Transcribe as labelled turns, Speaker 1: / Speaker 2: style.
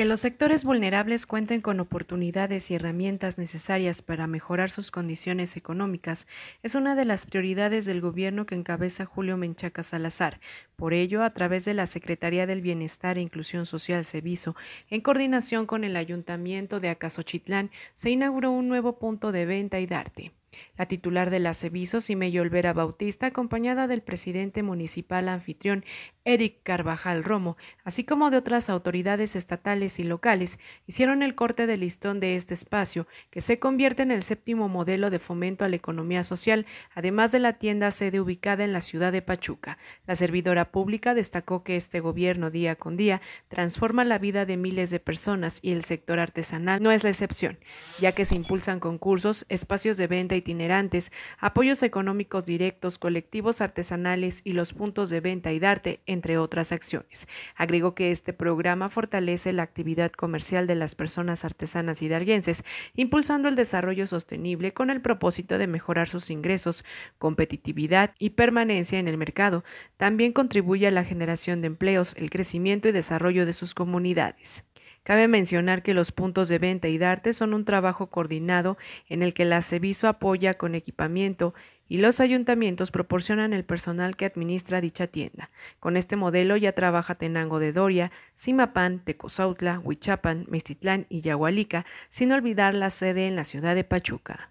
Speaker 1: Que los sectores vulnerables cuenten con oportunidades y herramientas necesarias para mejorar sus condiciones económicas es una de las prioridades del gobierno que encabeza Julio Menchaca Salazar. Por ello, a través de la Secretaría del Bienestar e Inclusión Social SEVISO, en coordinación con el Ayuntamiento de Acasochitlán, se inauguró un nuevo punto de venta y darte. La titular de la y medio Olvera Bautista, acompañada del presidente municipal anfitrión Eric Carvajal Romo, así como de otras autoridades estatales y locales, hicieron el corte de listón de este espacio, que se convierte en el séptimo modelo de fomento a la economía social, además de la tienda sede ubicada en la ciudad de Pachuca. La servidora pública destacó que este gobierno día con día transforma la vida de miles de personas y el sector artesanal no es la excepción, ya que se impulsan concursos, espacios de venta y itinerantes, apoyos económicos directos, colectivos artesanales y los puntos de venta y darte, entre otras acciones. Agregó que este programa fortalece la actividad comercial de las personas artesanas hidalguenses, impulsando el desarrollo sostenible con el propósito de mejorar sus ingresos, competitividad y permanencia en el mercado. También contribuye a la generación de empleos, el crecimiento y desarrollo de sus comunidades. Cabe mencionar que los puntos de venta y Darte son un trabajo coordinado en el que la Ceviso apoya con equipamiento y los ayuntamientos proporcionan el personal que administra dicha tienda. Con este modelo ya trabaja Tenango de Doria, Simapán, Tecozautla, Huichapan, Mistitlán y Yahualica, sin olvidar la sede en la ciudad de Pachuca.